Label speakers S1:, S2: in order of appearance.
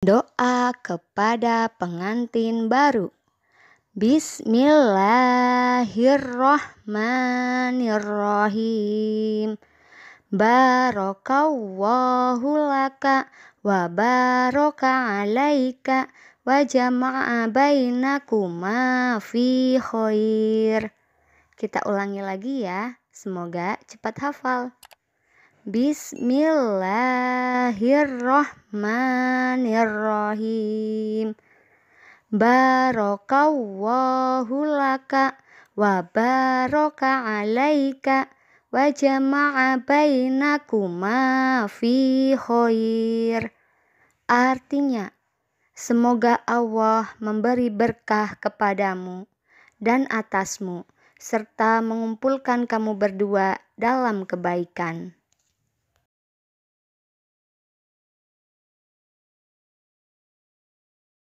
S1: Doa kepada pengantin baru. Bismillahirrohmanirrohim. Barakallahu laka wa baraka alaika wa jama'a bainakuma fi khair. Kita ulangi lagi ya, semoga cepat hafal. Bismillahirrahmanirrahim. Barakallahu laka wa baraka alaika wa jama'a bainakuma fi khair. Artinya, Semoga Allah memberi berkah kepadamu dan atasmu, serta mengumpulkan kamu berdua dalam kebaikan.